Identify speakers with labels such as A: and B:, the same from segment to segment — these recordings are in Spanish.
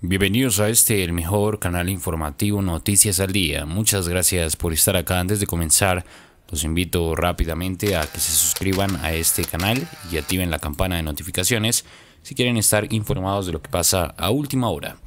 A: Bienvenidos a este, el mejor canal informativo Noticias al Día. Muchas gracias por estar acá. Antes de comenzar, los invito rápidamente a que se suscriban a este canal y activen la campana de notificaciones si quieren estar informados de lo que pasa a última hora.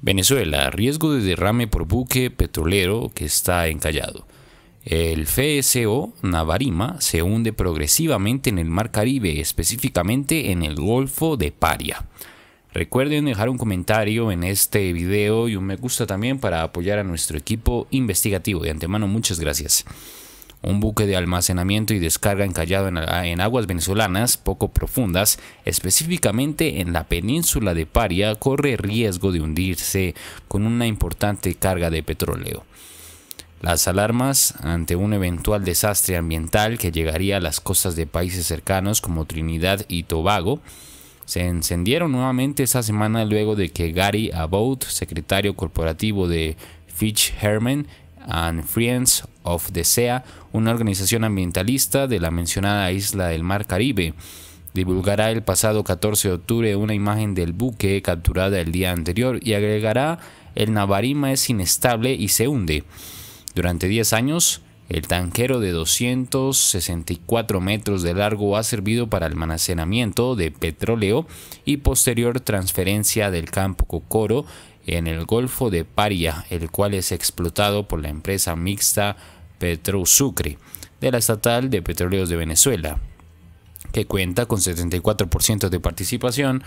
A: Venezuela, riesgo de derrame por buque petrolero que está encallado. El FSO Navarima se hunde progresivamente en el Mar Caribe, específicamente en el Golfo de Paria. Recuerden dejar un comentario en este video y un me gusta también para apoyar a nuestro equipo investigativo. De antemano, muchas gracias. Un buque de almacenamiento y descarga encallado en, aguas venezolanas poco profundas, específicamente en la península de Paria, corre riesgo de hundirse con una importante carga de petróleo. Las alarmas ante un eventual desastre ambiental que llegaría a las costas de países cercanos como Trinidad y Tobago se encendieron nuevamente esa semana luego de que Gary Abbott, secretario corporativo de Fitch Herman and Friends of the SEA, una organización ambientalista de la mencionada isla del Mar Caribe, divulgará el pasado 14 de octubre una imagen del buque capturada el día anterior y agregará el Navarima es inestable y se hunde. Durante 10 años, el tanquero de 264 metros de largo ha servido para almacenamiento de petróleo y posterior transferencia del campo Cocoro en el Golfo de Paria, el cual es explotado por la empresa mixta Petro Sucre de la estatal de petróleos de Venezuela, que cuenta con 74% de participación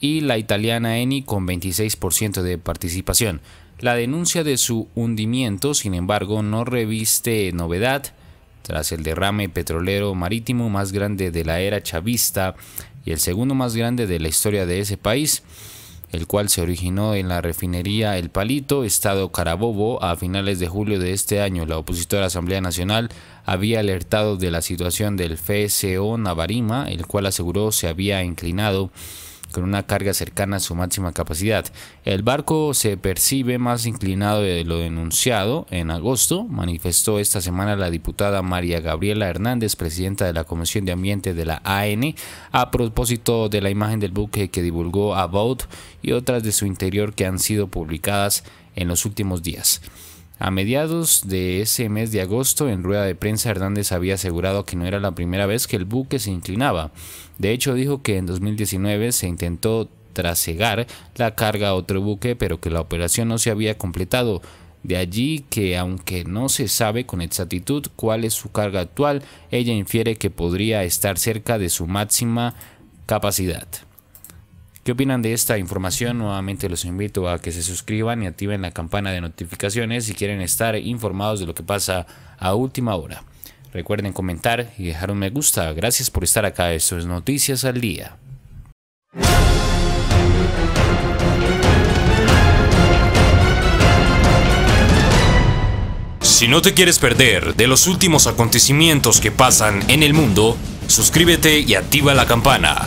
A: y la italiana Eni con 26% de participación. La denuncia de su hundimiento, sin embargo, no reviste novedad. Tras el derrame petrolero marítimo más grande de la era chavista y el segundo más grande de la historia de ese país, el cual se originó en la refinería El Palito, estado Carabobo, a finales de julio de este año, la opositora Asamblea Nacional había alertado de la situación del FSO Navarima, el cual aseguró se había inclinado con una carga cercana a su máxima capacidad. El barco se percibe más inclinado de lo denunciado en agosto, manifestó esta semana la diputada María Gabriela Hernández, presidenta de la Comisión de Ambiente de la AN, a propósito de la imagen del buque que divulgó About y otras de su interior que han sido publicadas en los últimos días. A mediados de ese mes de agosto, en rueda de prensa, Hernández había asegurado que no era la primera vez que el buque se inclinaba. De hecho, dijo que en 2019 se intentó trasegar la carga a otro buque, pero que la operación no se había completado. De allí que, aunque no se sabe con exactitud cuál es su carga actual, ella infiere que podría estar cerca de su máxima capacidad. ¿Qué opinan de esta información? Nuevamente los invito a que se suscriban y activen la campana de notificaciones si quieren estar informados de lo que pasa a última hora. Recuerden comentar y dejar un me gusta. Gracias por estar acá. Esto es Noticias al Día. Si no te quieres perder de los últimos acontecimientos que pasan en el mundo, suscríbete y activa la campana.